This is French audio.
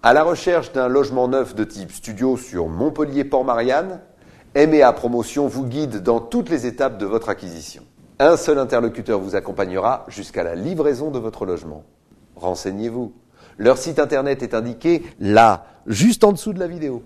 À la recherche d'un logement neuf de type studio sur Montpellier-Port-Marianne, MEA Promotion vous guide dans toutes les étapes de votre acquisition. Un seul interlocuteur vous accompagnera jusqu'à la livraison de votre logement. Renseignez-vous. Leur site internet est indiqué là, juste en dessous de la vidéo.